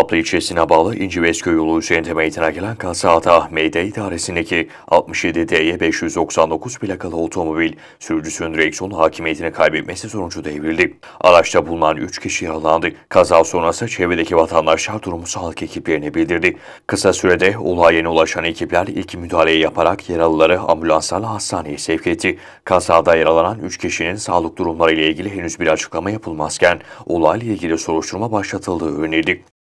Alaplı ilçesine bağlı İnciveskoy yolu üzerinde meydana gelen kaza da MD idaresindeki 67DY599 plakalı otomobil sürücüsünün direksiyon hakimiyetini kaybetmesi sonucu devrildi. Araçta bulunan 3 kişi yaralandı. Kaza sonrası çevredeki vatandaşlar durumu sağlık ekiplerine bildirdi. Kısa sürede olaya yeni ulaşan ekipler ilk müdahaleyi yaparak yaralıları ambulanslarla hastaneye sevk etti. Kazada yaralanan 3 kişinin sağlık durumları ile ilgili henüz bir açıklama yapılmazken olayla ilgili soruşturma başlatıldığı öğrenildi.